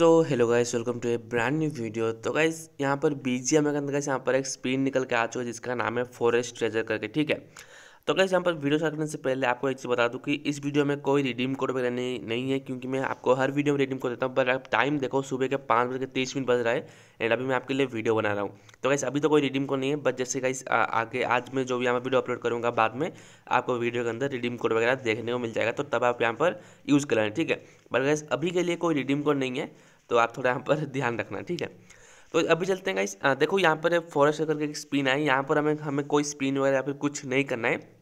so hello guys welcome to a brand new video तो guys यहाँ पर B G M guys यहाँ पर एक स्पिन निकल के आ चुका है जिसका नाम है फॉरेस्ट ट्रेजर करके ठीक है तो गाइस यहाँ पर वीडियो स्टार्ट करने से पहले आपको एक चीज़ बता दूँ कि इस वीडियो में कोई रिडीम कोड वगैरह नहीं नहीं है क्योंकि मैं आपको हर वीडियो में रिडीम कोड देता हूँ पर आप टाइम देखो सुबह के पाँच बज के तीस मिनट बज रहा है एंड अभी मैं आपके लिए वीडियो बना रहा हूँ तो गाइस अभी तो कोई रिडीम कोड नहीं है बट जैसे गाइस आगे आज मैं जो भी यहाँ पर वीडियो अपलोड करूँगा बाद में आपको वीडियो के अंदर रिडीम कोड वगैरह देखने को मिल जाएगा तो तब आप यहाँ पर यूज़ कर ठीक है बट गैस अभी के लिए कोई रिडीम कोड नहीं है तो आप थोड़ा यहाँ पर ध्यान रखना ठीक है तो अभी चलते हैं गाइस देखो यहाँ पर फॉरेस्ट करके एक स्पिन आई यहाँ पर हमें हमें कोई स्पिन वगैरह या फिर कुछ नहीं करना है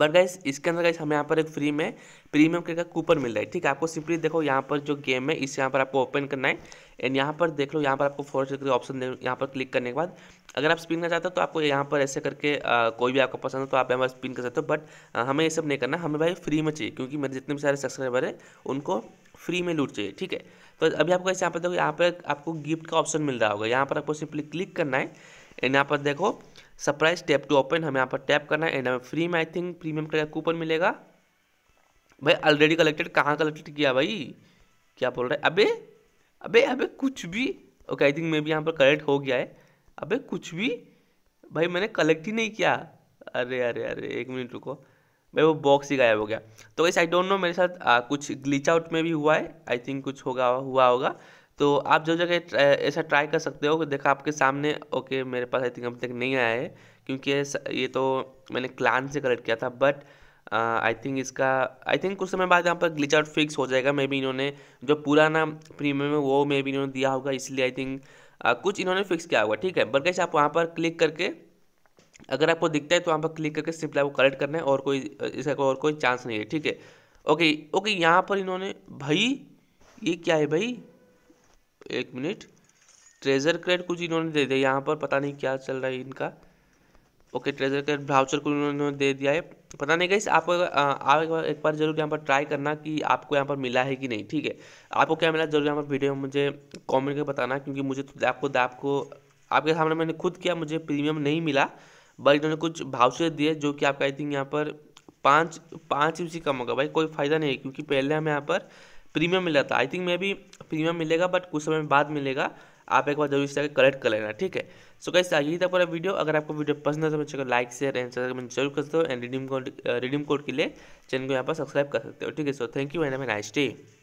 बट गाइस इसके अंदर गाइस हमें यहाँ पर एक फ्री में प्रीमियम के का कूपन मिल रहा है ठीक है आपको सिंपली देखो यहाँ पर जो गेम है इस यहाँ पर आपको ओपन करना है एंड यहाँ पर देख लो यहाँ पर आपको फॉरेस्ट करके ऑप्शन यहाँ पर क्लिक करने के बाद अगर आप स्पिन करना चाहते हो तो आपको यहाँ पर ऐसे करके आ, कोई भी आपको पसंद हो तो आप यहाँ पर स्पिन कर सकते हो बट हमें ये सब नहीं करना हमें भाई फ्री में चाहिए क्योंकि मेरे जितने भी सारे सब्सक्राइबर हैं उनको फ्री में लूट चाहिए ठीक है तो अभी आपको ऐसे यहाँ पर देखो यहाँ पर आपको गिफ्ट का ऑप्शन मिल रहा होगा यहाँ पर आपको सिंपली क्लिक करना है एंड यहाँ पर देखो सरप्राइज टैप टू ओपन हमें यहाँ पर टैप करना है एंड हमें फ्री में आई थिंक प्रीमियम का कूपन मिलेगा भाई ऑलरेडी कलेक्टेड कहाँ कलेक्टेड किया भाई क्या बोल रहे हैं अबे अबे अबे कुछ भी ओके आई थिंक मे भी यहाँ पर कलेक्ट हो गया है अबे कुछ भी भाई मैंने कलेक्ट ही नहीं किया अरे अरे अरे एक मिनट रुको भाई वो बॉक्स ही गायब हो गया तो वैसे आई डोंट नो मेरे साथ आ, कुछ ग्लिच आउट में भी हुआ है आई थिंक कुछ होगा हुआ होगा तो आप जो जगह ऐसा ट्राई कर सकते हो देखा आपके सामने ओके मेरे पास आई थिंक अब तक नहीं आया है क्योंकि ये तो मैंने क्लान से कलेक्ट किया था बट आई थिंक इसका आई थिंक कुछ समय बाद यहाँ पर ग्लिच आउट फिक्स हो जाएगा मे बी इन्होंने जो पुराना प्रीमियम है वो मे बी इन्होंने दिया होगा इसलिए आई थिंक कुछ इन्होंने फिक्स किया होगा ठीक है बल्कि आप वहाँ पर क्लिक करके अगर आपको दिखता है तो वहाँ पर क्लिक करके सिंपली आपको कलेक्ट करना है और कोई इसका और कोई चांस नहीं है ठीक है ओके ओके यहाँ पर इन्होंने भाई ये क्या है भाई एक मिनट ट्रेजर क्रेड कुछ इन्होंने दे दिया यहाँ पर पता नहीं क्या चल रहा है इनका ओके ट्रेजर क्रेड ब्राउचर को इन्होंने दे दिया है पता नहीं गई आप आप एक बार एक बार जरूर यहाँ पर ट्राई करना कि आपको यहाँ पर मिला है कि नहीं ठीक है आपको क्या मिला जरूर यहाँ पर वीडियो मुझे कॉमेंट करके बताना क्योंकि मुझे तो आपको आपको आपके सामने मैंने खुद किया मुझे प्रीमियम नहीं मिला बल्कि इन्होंने कुछ भाव से दिए जो कि आपका आई थिंक यहाँ पर पाँच पाँच सी कम होगा भाई कोई फ़ायदा नहीं है क्योंकि पहले हमें यहाँ पर प्रीमियम मिला था आई थिंक मे भी प्रीमियम मिलेगा बट कुछ समय बाद मिलेगा आप एक बार जरूर इसे कलेक्ट कर लेना ठीक है सो कैसे आगे था पूरा वीडियो अगर आपको वीडियो पसंद है तो मुझे लाइक शेयर एंड सब्सक्राइब जरूर कर सकते हो and redeem code redeem code के लिए चैनल को यहाँ पर सब्सक्राइब कर सकते हो ठीक है so thank you and am nice day